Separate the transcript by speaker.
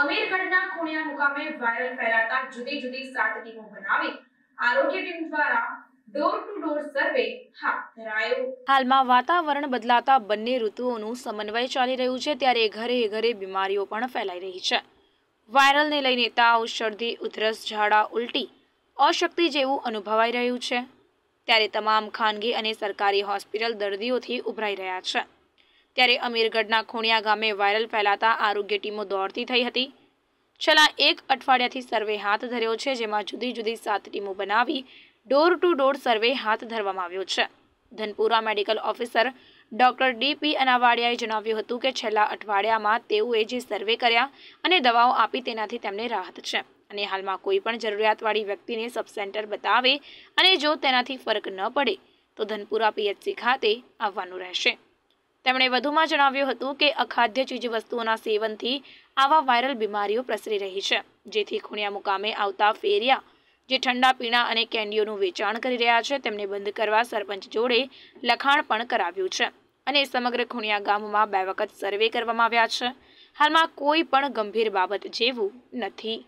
Speaker 1: અમીરગઢના ખૂણિયા મુકામે વાયરલ ફેલાતા જુદી જુદી સાત ટીમો બનાવી આરોગ્ય ટીમ દ્વારા
Speaker 2: હાલમાં વાતાવરણ બદલાતા બંને ઋતુઓનું સમન્વય ચાલી રહ્યું છે ત્યારે ઘરે ઘરે બીમારીઓ પણ ફેલાઈ રહી છે વાયરલને લઈને તાવ શરદી ઉધરસ ઝાડા ઉલટી અશક્તિ જેવું અનુભવાઈ રહ્યું છે ત્યારે તમામ ખાનગી અને સરકારી હોસ્પિટલ દર્દીઓથી ઉભરાઈ રહ્યા છે ત્યારે અમીરગઢના ખૂણિયા ગામે વાયરલ ફેલાતા આરોગ્ય ટીમો દોડતી થઈ હતી છેલ્લા એક અઠવાડિયાથી સર્વે હાથ ધર્યો છે જેમાં જુદી જુદી સાત ટીમો બનાવી ડોર ટુ ડોર સર્વે હાથ ધરવામાં આવ્યો છે Dhanpura medical officer doctor P અનાવાડિયાએ જણાવ્યું હતું કે છેલ્લા અઠવાડિયામાં તેઓએ જે સર્વે કર્યા અને દવાઓ આપી તેનાથી તેમને રાહત છે અને હાલમાં કોઈ પણ જરૂરિયાતવાળી વ્યક્તિને સબસેન્ટર બતાવે અને જો તેનાથી ફરક ન પડે તો ધનપુરા પીએચસી ખાતે આવવાનું રહેશે તેમણે વધુમાં જણાવ્યું હતું કે અખાદ્ય વસ્તુઓના સેવનથી આવા વાયરલ બીમારીઓ પ્રસરી રહી છે જેથી ખૂણિયા મુકામે આવતા ફેરિયા જે ઠંડા પીણા અને કેન્ડીઓનું વેચાણ કરી રહ્યા છે તેમને બંધ કરવા સરપંચ જોડે લખાણ પણ કરાવ્યું છે અને સમગ્ર ખૂણિયા ગામમાં બે વખત સર્વે કરવામાં આવ્યા છે હાલમાં કોઈ પણ ગંભીર બાબત જેવું નથી